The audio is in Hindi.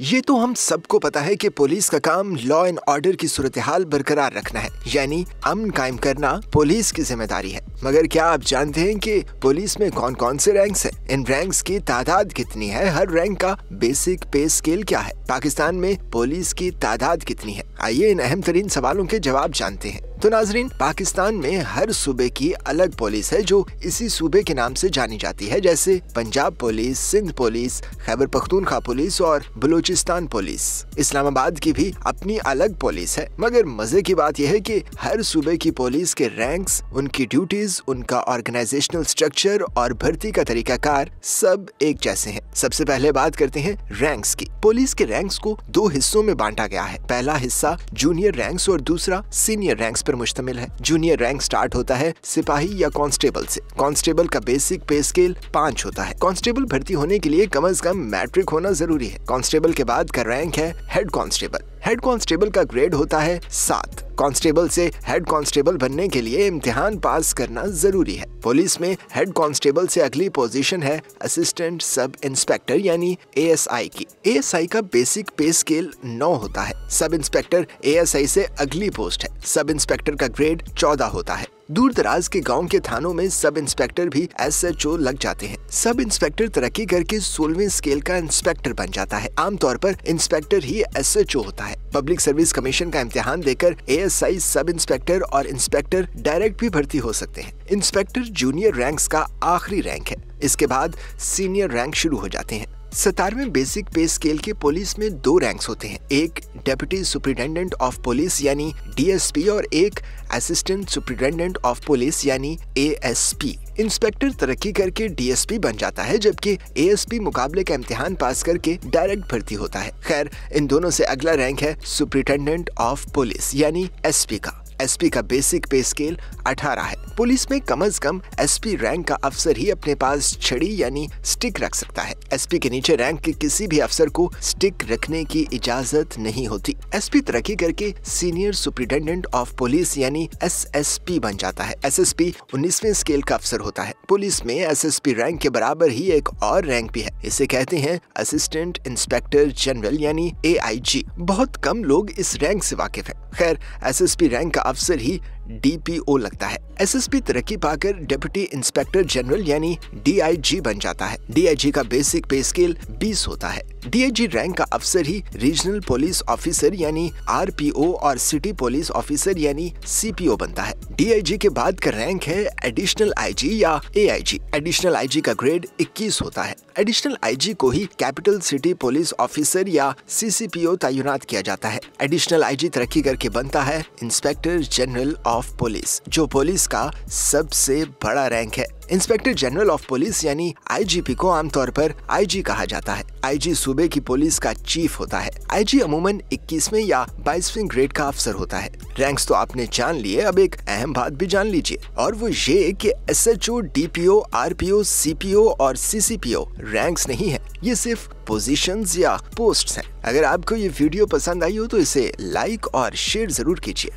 ये तो हम सबको पता है कि पुलिस का काम लॉ एंड ऑर्डर की सूरत हाल बरकरार रखना है यानी अमन कायम करना पुलिस की जिम्मेदारी है मगर क्या आप जानते हैं कि पुलिस में कौन कौन से रैंक्स हैं? इन रैंक्स की तादाद कितनी है हर रैंक का बेसिक पे स्केल क्या है पाकिस्तान में पुलिस की तादाद कितनी है आइए इन अहम तरीन सवालों के जवाब जानते हैं तो नाजरीन पाकिस्तान में हर सूबे की अलग पुलिस है जो इसी सूबे के नाम से जानी जाती है जैसे Punjab police Sindh police Khyber Pakhtunkhwa police और बलूचिस्तान पुलिस इस्लामाबाद की भी अपनी अलग पुलिस है मगर मजे की बात यह है कि हर सूबे की पुलिस के रैंक्स उनकी ड्यूटी प्राइस उनका ऑर्गेनाइजेशनल स्ट्रक्चर और भर्ती का तरीका कार सब एक जैसे हैं। सबसे पहले बात करते हैं रैंक्स की पुलिस के रैंक्स को दो हिस्सों में बांटा गया है पहला हिस्सा जूनियर रैंक्स और दूसरा सीनियर रैंक्स पर मुश्तमिल है जूनियर रैंक स्टार्ट होता है सिपाही या कांस्टेबल से कांस्टेबल का बेसिक पे स्केल पाँच होता है कांस्टेबल भर्ती होने के लिए कम अज कम मैट्रिक होना जरूरी है कांस्टेबल के बाद का रैंक है हेड कांस्टेबल हेड कांस्टेबल का ग्रेड होता है सात कांस्टेबल से हेड कांस्टेबल बनने के लिए इम्तिहान पास करना जरूरी है पुलिस में हेड कांस्टेबल से अगली पोजीशन है असिस्टेंट सब इंस्पेक्टर यानी एएसआई की एएसआई का बेसिक पे स्केल नौ होता है सब इंस्पेक्टर एएसआई से अगली पोस्ट है सब इंस्पेक्टर का ग्रेड चौदह होता है दूर दराज के गांव के थानों में सब इंस्पेक्टर भी एस एच ओ लग जाते हैं सब इंस्पेक्टर तरक्की करके सोलवे स्केल का इंस्पेक्टर बन जाता है आमतौर पर इंस्पेक्टर ही एस एच ओ होता है पब्लिक सर्विस कमीशन का इम्तिहान देकर A S I sub inspector और इंस्पेक्टर डायरेक्ट भी भर्ती हो सकते हैं इंस्पेक्टर जूनियर रैंक का आखिरी रैंक है इसके बाद सीनियर रैंक शुरू हो जाते हैं सतारवें बेसिक पे स्केल के पुलिस में दो रैंक्स होते हैं एक डेप्यूटी सुप्रिंटेंडेंट ऑफ पुलिस यानी डीएसपी और एक असिस्टेंट सुप्रिंटेंडेंट ऑफ पुलिस यानी एएसपी इंस्पेक्टर तरक्की करके डीएसपी बन जाता है जबकि एएसपी मुकाबले का इम्तिहान पास करके डायरेक्ट भर्ती होता है खैर इन दोनों से अगला रैंक है सुप्रिंटेंडेंट ऑफ पुलिस यानी एस का एसपी का बेसिक पे स्केल 18 है पुलिस में कम अज कम एसपी रैंक का अफसर ही अपने पास छड़ी यानी स्टिक रख सकता है एसपी के नीचे रैंक के किसी भी अफसर को स्टिक रखने की इजाजत नहीं होती एसपी तरक्की करके सीनियर सुप्रिंटेंडेंट ऑफ पुलिस यानी एसएसपी बन जाता है एसएसपी एस स्केल का अफसर होता है पुलिस में एस रैंक के बराबर ही एक और रैंक भी है इसे कहते हैं असिस्टेंट इंस्पेक्टर जनरल यानी ए बहुत कम लोग इस रैंक से वाकिफ है खैर एस रैंक का अफसर ही डीपीओ लगता है एसएसपी तरक्की पाकर डिप्टी इंस्पेक्टर जनरल यानी डीआईजी बन जाता है डीआईजी का बेसिक पे स्केल 20 होता है डीआईजी रैंक का अफसर ही रीजनल पुलिस ऑफिसर यानी आरपीओ और सिटी पुलिस ऑफिसर यानी सीपीओ बनता है डीआईजी के बाद का रैंक है एडिशनल आईजी या एआईजी एडिशनल आईजी का ग्रेड 21 होता है एडिशनल आईजी को ही कैपिटल सिटी पुलिस ऑफिसर या सीसीपीओ तैनात किया जाता है एडिशनल आईजी तरक्की करके बनता है इंस्पेक्टर जनरल और ऑफ पुलिस जो पुलिस का सबसे बड़ा रैंक है इंस्पेक्टर जनरल ऑफ पुलिस यानी आईजीपी को आमतौर पर आईजी कहा जाता है आईजी सूबे की पुलिस का चीफ होता है आईजी अमूमन 21वें या 22वें ग्रेड का अफसर होता है रैंक्स तो आपने जान लिए अब एक अहम बात भी जान लीजिए और वो ये कि एसएचओ, डीपीओ, आरपीओ, सीपीओ और सीसीपीओ रैंक्स नहीं है ये सिर्फ पोजीशंस या पोस्ट्स हैं। अगर आपको ये वीडियो पसंद आई हो तो इसे लाइक और शेयर जरूर कीजिए